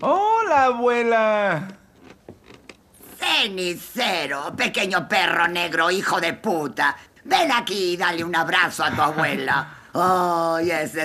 ¡Hola, abuela! Cenicero, pequeño perro negro, hijo de puta. Ven aquí y dale un abrazo a tu abuela. ¡Ay, oh, ese